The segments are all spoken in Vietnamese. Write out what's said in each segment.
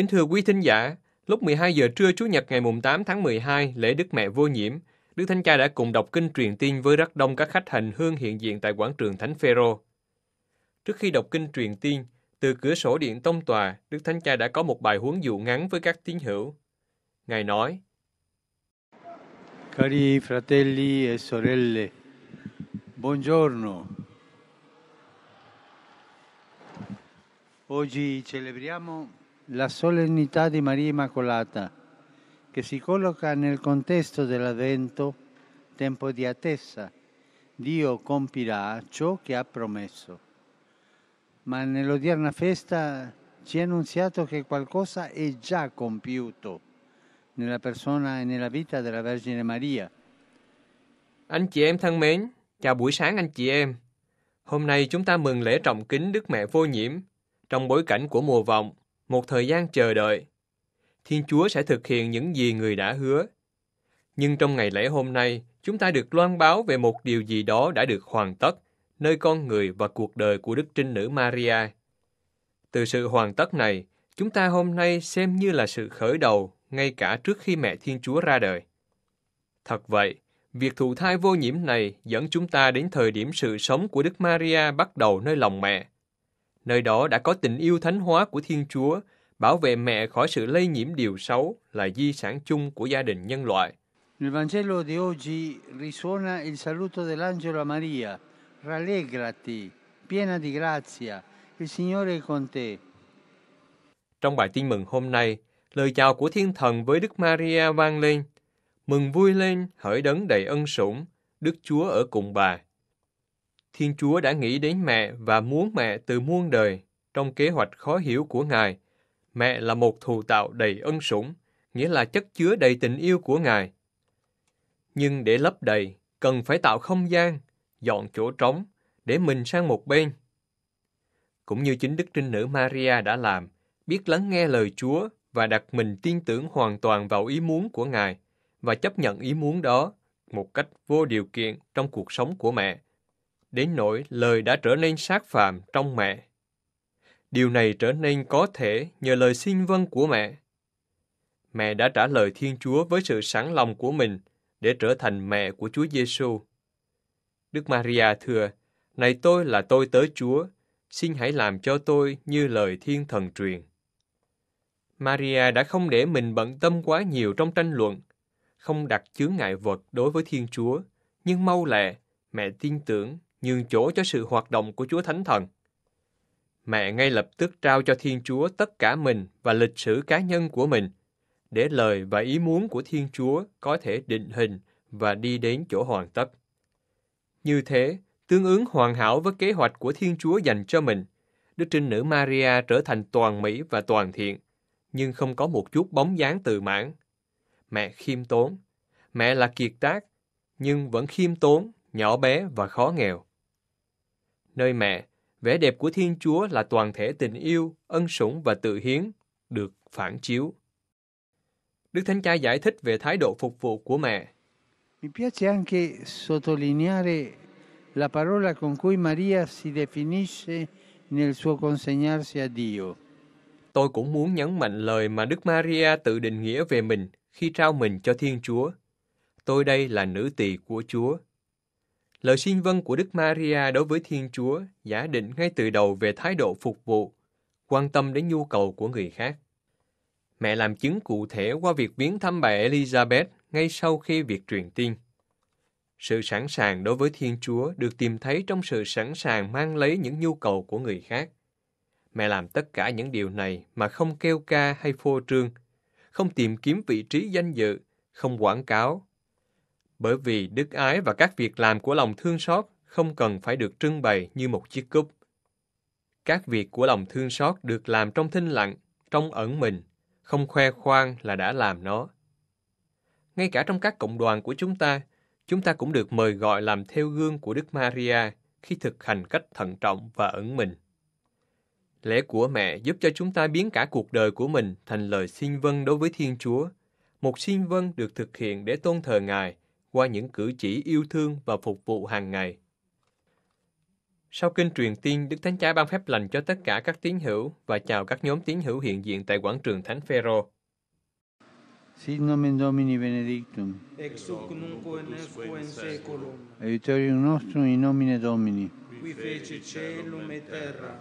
Kính thưa quý thính giả, lúc 12 giờ trưa Chủ nhật ngày 8 tháng 12, lễ Đức Mẹ Vô Nhiễm, Đức Thánh Cha đã cùng đọc kinh truyền tin với rất đông các khách hành hương hiện diện tại quảng trường Thánh Phêrô. Trước khi đọc kinh truyền tin, từ cửa sổ điện tông tòa, Đức Thánh Cha đã có một bài huấn dụ ngắn với các tín hữu. Ngài nói: Cari fratelli e sorelle, buongiorno. Oggi celebriamo la solennità di Maria Immacolata, che si colloca nel contesto dell'Avvento, tempo di attesa. Dio compirà ciò che ha promesso. Ma nell'odierna festa ci è annunziato che qualcosa è già compiuto nella persona e nella vita della Vergine Maria. Anh chị em thân mến, chào buổi sáng anh chị em. Hôm nay chúng ta mừng lễ trọng kính Đức Mẹ Vô Nhiễm trong bối cảnh của mùa vọng một thời gian chờ đợi. Thiên Chúa sẽ thực hiện những gì người đã hứa. Nhưng trong ngày lễ hôm nay, chúng ta được loan báo về một điều gì đó đã được hoàn tất, nơi con người và cuộc đời của Đức Trinh Nữ Maria. Từ sự hoàn tất này, chúng ta hôm nay xem như là sự khởi đầu ngay cả trước khi mẹ Thiên Chúa ra đời. Thật vậy, việc thụ thai vô nhiễm này dẫn chúng ta đến thời điểm sự sống của Đức Maria bắt đầu nơi lòng mẹ – Nơi đó đã có tình yêu thánh hóa của Thiên Chúa, bảo vệ mẹ khỏi sự lây nhiễm điều xấu là di sản chung của gia đình nhân loại. Nel Vangelo di oggi risuona il saluto dell'angelo a Maria. Rallegrati, piena di grazia, il Signore è con te. Trong bài tin mừng hôm nay, lời chào của thiên thần với Đức Maria vang lên. Mừng vui lên, hỡi đấng đầy ân sủng, Đức Chúa ở cùng bà. Thiên Chúa đã nghĩ đến mẹ và muốn mẹ từ muôn đời trong kế hoạch khó hiểu của Ngài. Mẹ là một thù tạo đầy ân sủng, nghĩa là chất chứa đầy tình yêu của Ngài. Nhưng để lấp đầy, cần phải tạo không gian, dọn chỗ trống, để mình sang một bên. Cũng như chính Đức Trinh Nữ Maria đã làm, biết lắng nghe lời Chúa và đặt mình tin tưởng hoàn toàn vào ý muốn của Ngài và chấp nhận ý muốn đó một cách vô điều kiện trong cuộc sống của mẹ đến nỗi lời đã trở nên sát phàm trong mẹ. Điều này trở nên có thể nhờ lời xin vâng của mẹ. Mẹ đã trả lời Thiên Chúa với sự sẵn lòng của mình để trở thành mẹ của Chúa Giêsu. Đức Maria thưa, Này tôi là tôi tới Chúa, xin hãy làm cho tôi như lời Thiên Thần truyền. Maria đã không để mình bận tâm quá nhiều trong tranh luận, không đặt chướng ngại vật đối với Thiên Chúa, nhưng mau lẹ, mẹ tin tưởng nhường chỗ cho sự hoạt động của Chúa Thánh Thần. Mẹ ngay lập tức trao cho Thiên Chúa tất cả mình và lịch sử cá nhân của mình, để lời và ý muốn của Thiên Chúa có thể định hình và đi đến chỗ hoàn tất. Như thế, tương ứng hoàn hảo với kế hoạch của Thiên Chúa dành cho mình, Đức Trinh Nữ Maria trở thành toàn mỹ và toàn thiện, nhưng không có một chút bóng dáng tự mãn. Mẹ khiêm tốn, mẹ là kiệt tác, nhưng vẫn khiêm tốn, nhỏ bé và khó nghèo. Nơi mẹ, vẻ đẹp của Thiên Chúa là toàn thể tình yêu, ân sủng và tự hiến được phản chiếu. Đức Thánh Cha giải thích về thái độ phục vụ của mẹ. Mi piace anche sottolineare la parola con cui Maria si definisce nel suo consegnarsi a Dio. Tôi cũng muốn nhấn mạnh lời mà Đức Maria tự định nghĩa về mình khi trao mình cho Thiên Chúa. Tôi đây là nữ tỳ của Chúa. Lời xin vâng của Đức Maria đối với Thiên Chúa giả định ngay từ đầu về thái độ phục vụ, quan tâm đến nhu cầu của người khác. Mẹ làm chứng cụ thể qua việc viếng thăm bà Elizabeth ngay sau khi việc truyền tin. Sự sẵn sàng đối với Thiên Chúa được tìm thấy trong sự sẵn sàng mang lấy những nhu cầu của người khác. Mẹ làm tất cả những điều này mà không kêu ca hay phô trương, không tìm kiếm vị trí danh dự, không quảng cáo, bởi vì đức ái và các việc làm của lòng thương xót không cần phải được trưng bày như một chiếc cúp. Các việc của lòng thương xót được làm trong thinh lặng, trong ẩn mình, không khoe khoang là đã làm nó. Ngay cả trong các cộng đoàn của chúng ta, chúng ta cũng được mời gọi làm theo gương của Đức Maria khi thực hành cách thận trọng và ẩn mình. Lễ của mẹ giúp cho chúng ta biến cả cuộc đời của mình thành lời xin vâng đối với Thiên Chúa, một xin vâng được thực hiện để tôn thờ Ngài qua những cử chỉ yêu thương và phục vụ hàng ngày. Sau kinh truyền tiên, Đức Thánh Cha ban phép lành cho tất cả các tín hữu và chào các nhóm tín hữu hiện diện tại quảng trường Thánh Phêrô. Sit nomen Domini benedictum. Ex hoc nunc et nesco in seculum. Aiutorium nostrum in nomine Domini. Qui fece celum et terra.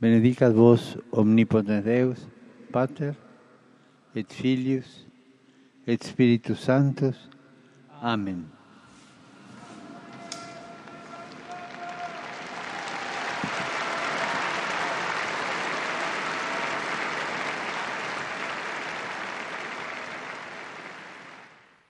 Benedicat vos omnipotens Deus, Pater et Filius Espíritu Santo. Amén.